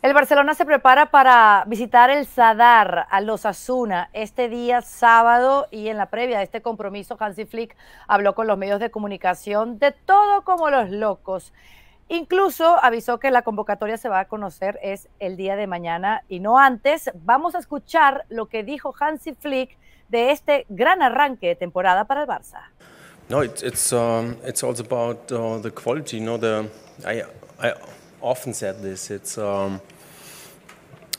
El Barcelona se prepara para visitar el Sadar a los Asuna este día sábado y en la previa de este compromiso Hansi Flick habló con los medios de comunicación de todo como los locos. Incluso avisó que la convocatoria se va a conocer es el día de mañana y no antes. Vamos a escuchar lo que dijo Hansi Flick de este gran arranque de temporada para el Barça. No, it's it's um, it's all about uh, the quality, the I often said this. It's um,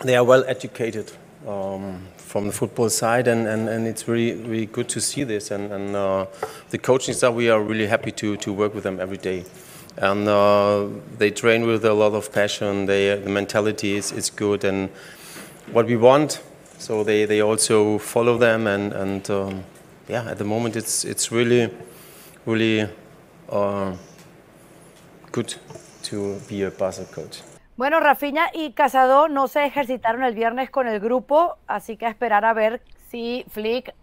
they are well educated um, from the football side, and, and, and it's really really good to see this. And, and uh, the coaching staff, we are really happy to, to work with them every day. And uh, they train with a lot of passion. They, the mentality is, is good, and what we want. So they, they also follow them, and and um, yeah, at the moment it's it's really really uh, good coach. Bueno, Rafiña y Casado no se ejercitaron el viernes con el grupo, así que a esperar a ver si Flick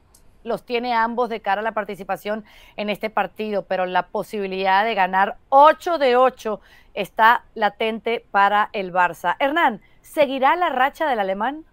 los tiene ambos de cara a la participación en este partido, pero la posibilidad de ganar 8 de 8 está latente para el Barça. Hernán, ¿seguirá la racha del alemán?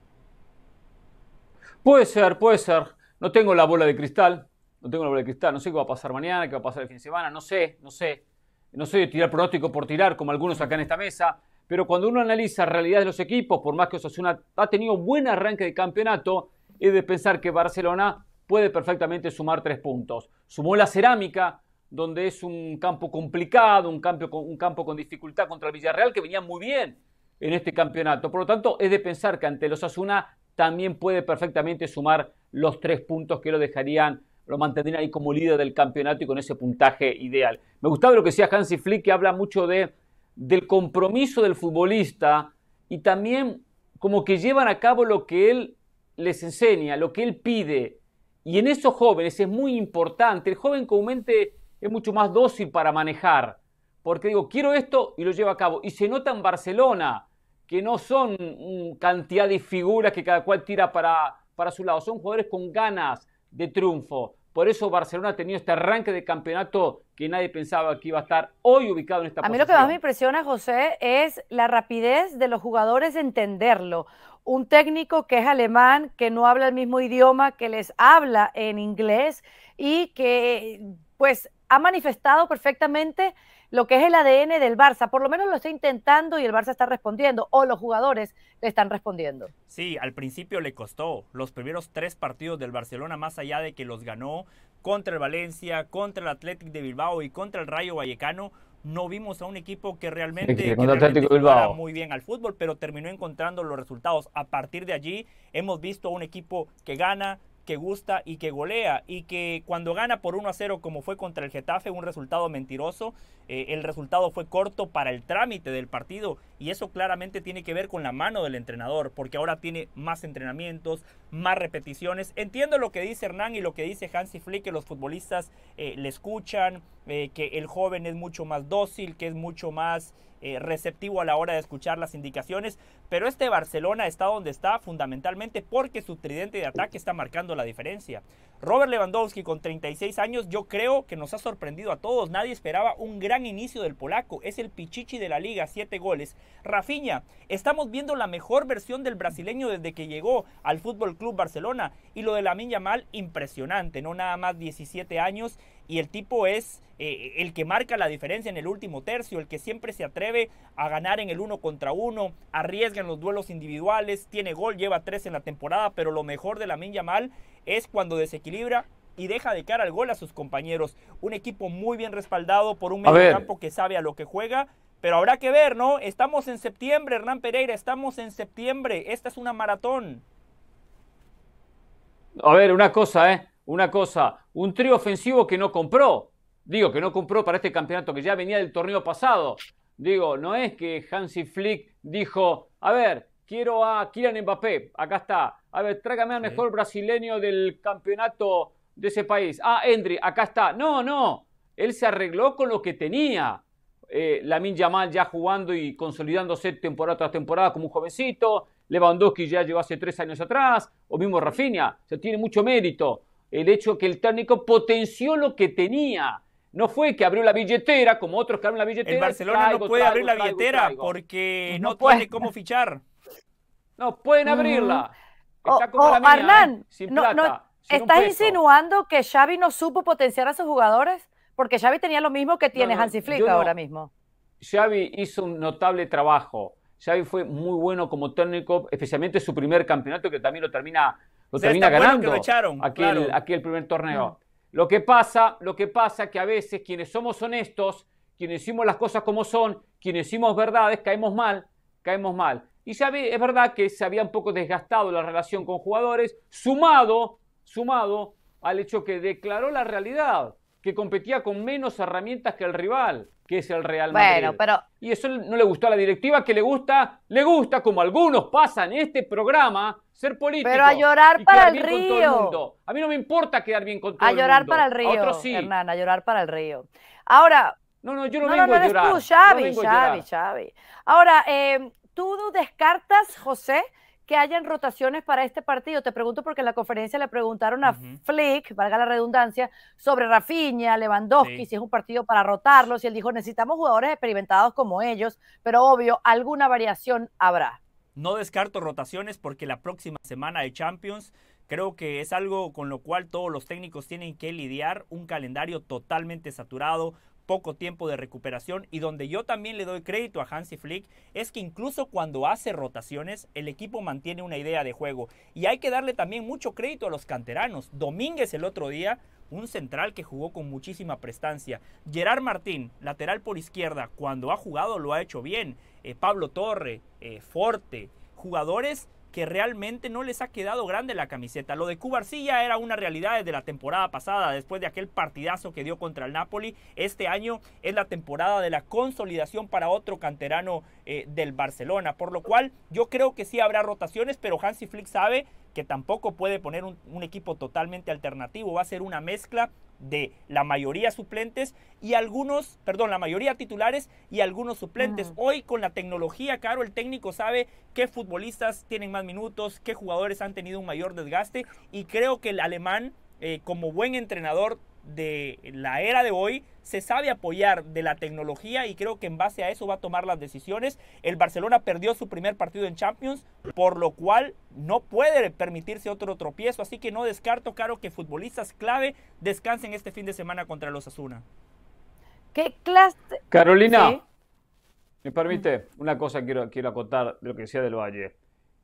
Puede ser, puede ser. No tengo la bola de cristal, no tengo la bola de cristal, no sé qué va a pasar mañana, qué va a pasar el fin de semana, no sé, no sé no soy de tirar pronóstico por tirar, como algunos acá en esta mesa, pero cuando uno analiza la realidad de los equipos, por más que Osasuna ha tenido buen arranque de campeonato, es de pensar que Barcelona puede perfectamente sumar tres puntos. Sumó la cerámica, donde es un campo complicado, un campo, con, un campo con dificultad contra el Villarreal, que venía muy bien en este campeonato. Por lo tanto, es de pensar que ante los Osasuna también puede perfectamente sumar los tres puntos que lo dejarían lo mantendrían ahí como líder del campeonato y con ese puntaje ideal. Me gustaba lo que decía Hansi Flick, que habla mucho de, del compromiso del futbolista y también como que llevan a cabo lo que él les enseña, lo que él pide. Y en esos jóvenes es muy importante. El joven comúnmente es mucho más dócil para manejar, porque digo, quiero esto y lo lleva a cabo. Y se nota en Barcelona que no son cantidad de figuras que cada cual tira para, para su lado, son jugadores con ganas, de triunfo. Por eso Barcelona ha tenido este arranque de campeonato que nadie pensaba que iba a estar hoy ubicado en esta posición. A mí lo que más me impresiona, José, es la rapidez de los jugadores de entenderlo. Un técnico que es alemán, que no habla el mismo idioma, que les habla en inglés y que pues ha manifestado perfectamente lo que es el ADN del Barça. Por lo menos lo está intentando y el Barça está respondiendo, o los jugadores le están respondiendo. Sí, al principio le costó. Los primeros tres partidos del Barcelona, más allá de que los ganó contra el Valencia, contra el Athletic de Bilbao y contra el Rayo Vallecano, no vimos a un equipo que realmente, sí, muy bien al fútbol, pero terminó encontrando los resultados. A partir de allí hemos visto a un equipo que gana, que gusta y que golea y que cuando gana por 1 a 0 como fue contra el Getafe, un resultado mentiroso, eh, el resultado fue corto para el trámite del partido y eso claramente tiene que ver con la mano del entrenador porque ahora tiene más entrenamientos, más repeticiones. Entiendo lo que dice Hernán y lo que dice Hansi Flick, que los futbolistas eh, le escuchan, eh, que el joven es mucho más dócil, que es mucho más eh, receptivo a la hora de escuchar las indicaciones, pero este Barcelona está donde está fundamentalmente porque su tridente de ataque está marcando la diferencia. Robert Lewandowski con 36 años yo creo que nos ha sorprendido a todos, nadie esperaba un gran inicio del polaco, es el pichichi de la liga, 7 goles. Rafinha, estamos viendo la mejor versión del brasileño desde que llegó al Fútbol Club Barcelona y lo de la Mal impresionante, no nada más 17 años y el tipo es eh, el que marca la diferencia en el último tercio, el que siempre se atreve a ganar en el uno contra uno, arriesga en los duelos individuales, tiene gol, lleva tres en la temporada, pero lo mejor de la Mal es cuando desequilibra y deja de cara al gol a sus compañeros. Un equipo muy bien respaldado por un campo que sabe a lo que juega. Pero habrá que ver, ¿no? Estamos en septiembre, Hernán Pereira, estamos en septiembre. Esta es una maratón. A ver, una cosa, ¿eh? una cosa, un trío ofensivo que no compró. Digo, que no compró para este campeonato que ya venía del torneo pasado. Digo, no es que Hansi Flick dijo, a ver, quiero a Kylian Mbappé, acá está. A ver, trágame al mejor brasileño del campeonato de ese país. Ah, Endri, acá está. No, no. Él se arregló con lo que tenía. Eh, Lamin Yamal ya jugando y consolidándose temporada tras temporada como un jovencito. Lewandowski ya llegó hace tres años atrás. O mismo Rafinha. se tiene mucho mérito el hecho que el técnico potenció lo que tenía. No fue que abrió la billetera, como otros que abren la billetera. El Barcelona no puede abrir la billetera porque no, tiene cómo fichar. No, pueden mm. abrirla. O, Está ¿estás insinuando que Xavi no supo potenciar a sus jugadores? Porque Xavi tenía lo mismo que tiene Hansi Flick ahora mismo. Xavi hizo un notable trabajo. Xavi fue muy bueno como técnico, especialmente su primer campeonato, que también lo termina lo termina ganando aquí el primer torneo. Lo que pasa, lo que pasa que a veces quienes somos honestos, quienes decimos las cosas como son, quienes decimos verdades, caemos mal, caemos mal. Y es verdad que se había un poco desgastado la relación con jugadores, sumado, sumado al hecho que declaró la realidad que competía con menos herramientas que el rival, que es el Real Madrid. pero... Y eso no le gustó a la directiva, que le gusta, le gusta, como algunos pasan este programa, ser político. Pero a llorar para el río. A mí no me importa quedar bien con todo a el mundo. llorar para el río, Hernán, a llorar para el río. Ahora... No, no, yo no, Ahora, ¿tú descartas, José que hayan rotaciones para este partido? Te pregunto porque en la conferencia le preguntaron a Flick, valga la redundancia, sobre Rafinha, Lewandowski, si es un partido para rotarlos, y él dijo, necesitamos jugadores experimentados como ellos, pero obvio, alguna variación habrá. No descarto rotaciones porque la próxima semana de Champions creo que es algo con lo cual todos los técnicos tienen que lidiar, un calendario totalmente saturado, poco tiempo de recuperación y donde yo también le doy crédito a Hansi Flick es que incluso cuando hace rotaciones el equipo mantiene una idea de juego y hay que darle también mucho crédito a los canteranos. Domínguez el otro día un central que jugó con muchísima prestancia. Gerard Martín, lateral por izquierda, cuando ha jugado lo ha hecho bien. Eh, Pablo Torre, eh, Forte, jugadores que realmente no les ha quedado grande la camiseta. Lo de ya era una realidad desde la temporada pasada, después de aquel partidazo que dio contra el Napoli. Este año es la temporada de la consolidación para otro canterano eh, del Barcelona, por lo cual yo creo que sí habrá rotaciones, pero Hansi Flick sabe que tampoco puede poner un, un equipo totalmente alternativo, va a ser una mezcla de la mayoría suplentes y algunos, perdón, la mayoría titulares y algunos suplentes. Hoy con la tecnología, claro, el técnico sabe qué futbolistas tienen más minutos, qué jugadores han tenido un mayor desgaste y creo que el alemán, eh, como buen entrenador, de la era de hoy, se sabe apoyar de la tecnología y creo que en base a eso va a tomar las decisiones. El Barcelona perdió su primer partido en Champions, por lo cual no puede permitirse otro tropiezo, así que no descarto, claro, que futbolistas clave descansen este fin de semana contra los Asuna. ¿Qué clase? Carolina, me permite, una cosa quiero, quiero acotar de lo que decía de Valle.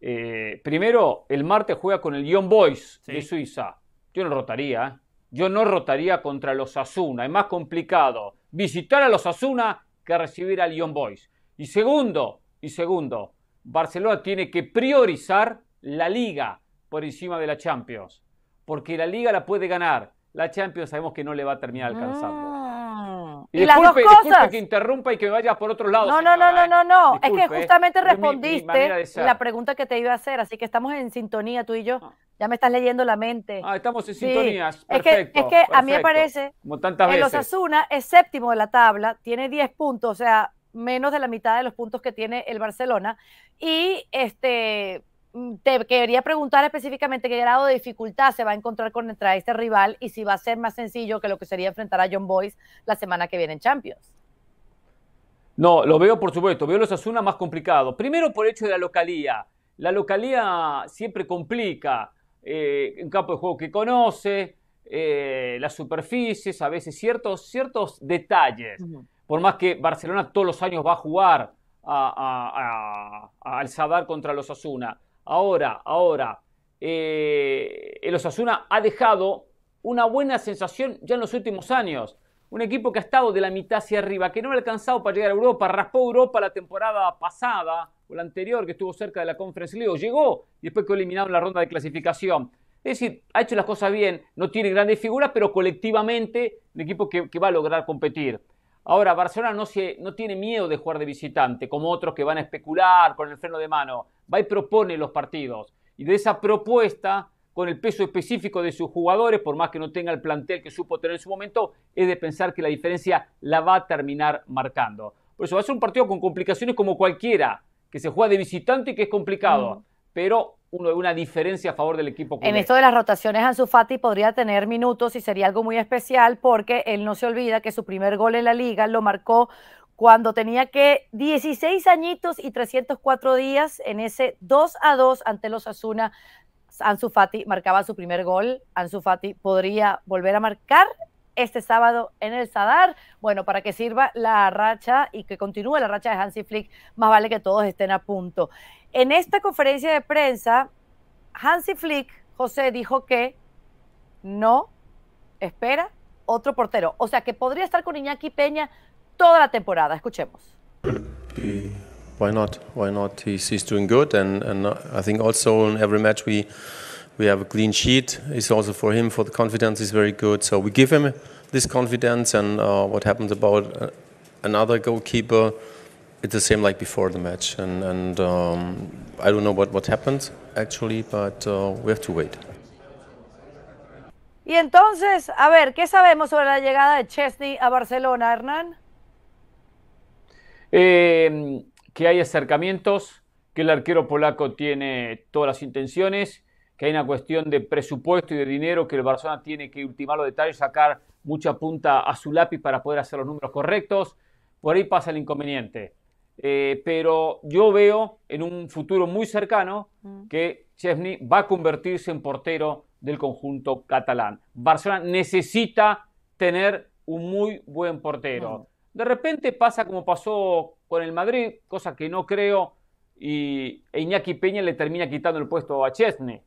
Eh, primero, el martes juega con el Young Boys de Suiza. Yo no rotaría, ¿eh? yo no rotaría contra los Asuna. Es más complicado visitar a los Asuna que recibir a Young Boys. Y segundo, y segundo, Barcelona tiene que priorizar la liga por encima de la Champions. Porque la liga la puede ganar. La Champions sabemos que no le va a terminar alcanzando. Ah. Y, cosas? que interrumpa y que me vaya por otro lado. No, no, no, ¿eh? no, no, es que ¿eh? justamente respondiste la pregunta que te iba a hacer, así que estamos en sintonía tú y yo. Ah. Ya me estás leyendo la mente. Ah, estamos en sintonías. Perfecto, es que, a mí me parece que los Asuna es séptimo de la tabla, tiene 10 puntos, o sea, menos de la mitad de los puntos que tiene el Barcelona. Y este mm, te quería preguntar específicamente qué grado de dificultad se va a encontrar contra este rival y si va a ser más sencillo que lo que sería enfrentar a John Boyce la semana que viene en Champions. No, lo veo por supuesto, veo los Asuna más complicado. Primero por hecho de la localía. La localía siempre complica. Eh, un campo de juego que conoce, eh, las superficies, a veces ciertos, ciertos detalles. Por más que Barcelona todos los años va a jugar a, al Sadar contra los Asuna. Ahora, ahora, eh, el ha dejado una buena sensación ya en los últimos años. Un equipo que ha estado de la mitad hacia arriba, que no ha alcanzado para llegar a Europa, raspó Europa la temporada pasada o la anterior, que estuvo cerca de la Conference League, llegó y después que eliminaron la ronda de clasificación. Es decir, ha hecho las cosas bien, no tiene grandes figuras, pero colectivamente un equipo que, va a lograr competir. Ahora, Barcelona no, no tiene miedo de jugar de visitante, como otros que van a especular con el freno de mano. Va y propone los partidos. Y de esa propuesta con el peso específico de sus jugadores, por más que no tenga el plantel que supo tener en su momento, es de pensar que la diferencia la va a terminar marcando. Por eso va a ser un partido con complicaciones como cualquiera, que se juega de visitante y que es complicado, pero uno, una diferencia a favor del equipo. En esto de las rotaciones, Ansu Fati podría tener minutos y sería algo muy especial porque él no se olvida que su primer gol en la liga lo marcó cuando tenía que 16 añitos y 304 días en ese 2 a 2 ante los Asuna Ansu Fati marcaba su primer gol. Ansu Fati podría volver a marcar este sábado en el Sadar. Bueno, para que sirva la racha y que continúe la racha de Hansi Flick, más vale que todos estén a punto. En esta conferencia de prensa, Hansi Flick, José, dijo que no espera otro portero. O sea, que podría estar con Iñaki Peña toda la temporada. Escuchemos. why not? Why not? He's, he's doing good, and, and uh, I think also in every match we we have a clean sheet. It's also for him for the confidence is very good. So we give him this confidence, and uh, what happens about uh, another goalkeeper? It's the same like before the match, and, and um, I don't know what what happened actually, but uh, we have to wait. Y entonces, a ver, ¿qué sabemos sobre la llegada de Chesney a Barcelona, Hernán? Eh, que hay acercamientos, que el arquero polaco tiene todas las intenciones, que hay una cuestión de presupuesto y de dinero, que el Barcelona tiene que ultimar los detalles, sacar mucha punta a su lápiz para poder hacer los números correctos. Por ahí pasa el inconveniente. Eh, pero yo veo en un futuro muy cercano mm. que Chesney va a convertirse en portero del conjunto catalán. Barcelona necesita tener un muy buen portero. De repente pasa como pasó con el Madrid, cosa que no creo, y e Iñaki Peña le termina quitando el puesto a Chesney.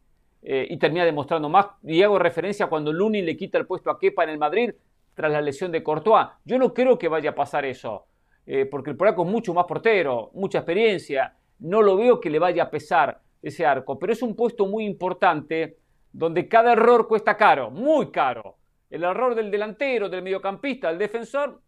Eh, y termina demostrando más. Y hago referencia cuando Luni le quita el puesto a Kepa en el Madrid tras la lesión de Courtois. Yo no creo que vaya a pasar eso, eh, porque el polaco es mucho más portero, mucha experiencia. No lo veo que le vaya a pesar ese arco, pero es un puesto muy importante donde cada error cuesta caro, muy caro. El error del delantero, del mediocampista, del defensor,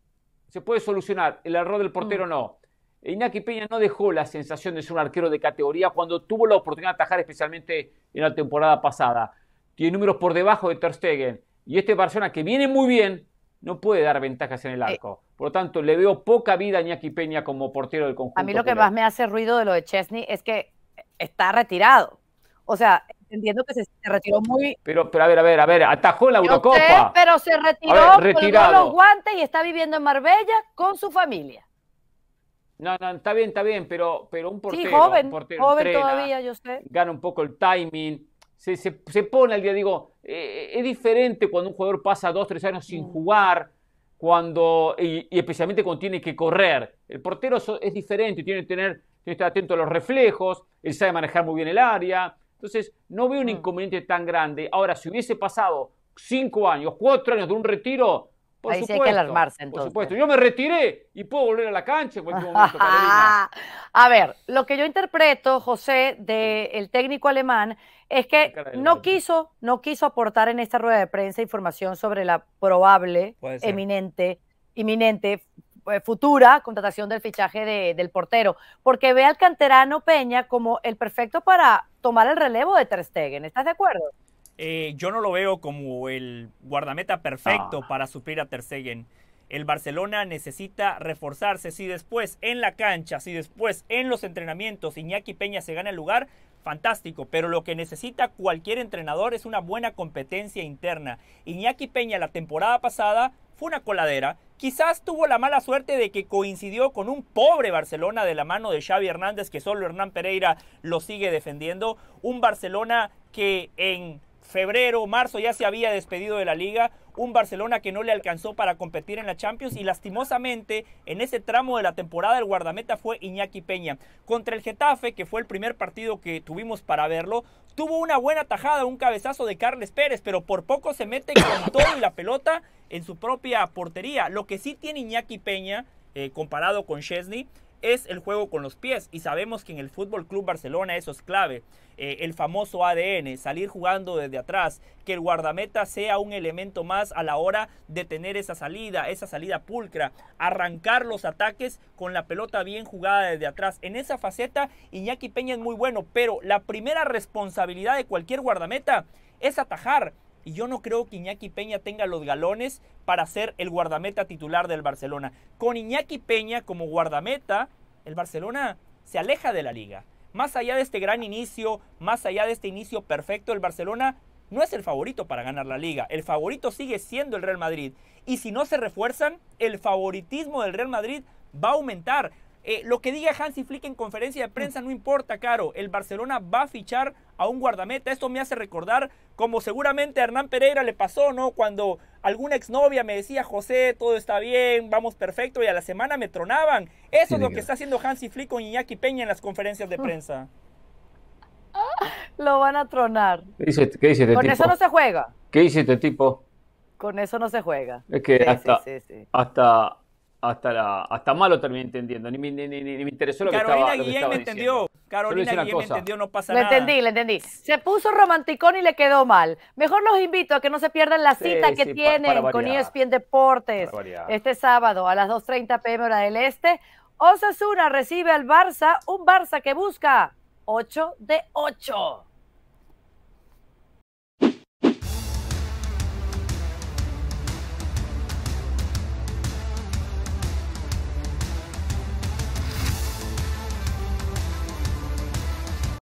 se puede solucionar, el error del portero mm. no. Iñaki Peña no dejó la sensación de ser un arquero de categoría cuando tuvo la oportunidad de atajar especialmente en la temporada pasada. Tiene números por debajo de Ter y este Barcelona que viene muy bien no puede dar ventajas en el eh. arco. Por lo tanto, le veo poca vida a Iñaki Peña como portero del conjunto. A mí lo que más me hace ruido de lo de Chesney es que está retirado. O sea, entiendo que se, retiró muy. Pero, pero a ver, a ver, a ver, atajó la Eurocopa. pero se retiró, ver, los guantes y está viviendo en Marbella con su familia. No, no, está bien, está bien, pero, pero un portero, sí, joven, un portero joven todavía, yo sé. Gana un poco el timing, se, pone al día, digo, eh, eh, es diferente cuando un jugador pasa dos, tres años sin mm. jugar, cuando, y, especialmente cuando tiene que correr. El portero es diferente, tiene que, tener, tiene que estar atento a los reflejos, él sabe manejar muy bien el área. Entonces, no veo un mm. inconveniente tan grande. Ahora, si hubiese pasado cinco años, cuatro años de un retiro, por Ahí supuesto, hay que alarmarse Por supuesto. Yo me retiré y puedo volver a la cancha en cualquier momento, ah, a ver, lo que yo interpreto, José, del técnico alemán, es que no quiso, no quiso aportar en esta rueda de prensa información sobre la probable, eminente, inminente, eh, futura contratación del fichaje del portero, porque ve al canterano Peña como el perfecto para tomar el relevo de Ter ¿Estás de acuerdo? Eh, yo no lo veo como el guardameta perfecto ah. para suplir a Ter El Barcelona necesita reforzarse. Si después en la cancha, si después en los entrenamientos Iñaki Peña se gana el lugar, fantástico. Pero lo que necesita cualquier entrenador es una buena competencia interna. Iñaki Peña la temporada pasada fue una coladera. Quizás tuvo la mala suerte de que coincidió con un pobre Barcelona de la mano de Xavi Hernández, que solo Hernán Pereira lo sigue defendiendo. Un Barcelona que en febrero, marzo ya se había despedido de la liga, un Barcelona que no le alcanzó para competir en la Champions y lastimosamente en ese tramo de la temporada el guardameta fue Iñaki Peña. Contra el Getafe, que fue el primer partido que tuvimos para verlo, tuvo una buena tajada, un cabezazo de Carles Pérez, pero por poco se mete con todo y la pelota en su propia portería. Lo que sí tiene Iñaki Peña, eh, comparado con Chesney, es el juego con los pies y sabemos que en el Fútbol Club Barcelona eso es clave. Eh, el famoso ADN, salir jugando desde atrás, que el guardameta sea un elemento más a la hora de tener esa salida, esa salida pulcra, arrancar los ataques con la pelota bien jugada desde atrás. En esa faceta Iñaki Peña es muy bueno, pero la primera responsabilidad de cualquier guardameta es atajar, y yo no creo que Iñaki Peña tenga los galones para ser el guardameta titular del Barcelona. Con Iñaki Peña como guardameta, el Barcelona se aleja de la liga. Más allá de este gran inicio, más allá de este inicio perfecto, el Barcelona no es el favorito para ganar la liga. El favorito sigue siendo el Real Madrid. Y si no se refuerzan, el favoritismo del Real Madrid va a aumentar. Eh, lo que diga Hansi Flick en conferencia de prensa no importa, Caro. El Barcelona va a fichar a un guardameta. Esto me hace recordar como seguramente a Hernán Pereira le pasó, ¿no? Cuando alguna exnovia me decía, José, todo está bien, vamos perfecto, y a la semana me tronaban. Eso es lo que está haciendo Hansi Flick con Iñaki Peña en las conferencias de ah. prensa. Lo van a tronar. ¿Qué dice, qué dice este Con eso no se juega. ¿Qué dice este tipo? Con eso no se juega. Es que hasta hasta, la, hasta malo terminé entendiendo. Ni, ni, ni, me interesó lo que estaba, Guillén me entendió. Carolina Guillén me entendió, no pasa nada. Lo entendí, le entendí. Se puso romanticón y le quedó mal. Mejor los invito a que no se pierdan la cita que tienen con ESPN Deportes este sábado a las 2.30 pm hora del Este. Osasuna recibe al Barça, un Barça que busca 8 de 8.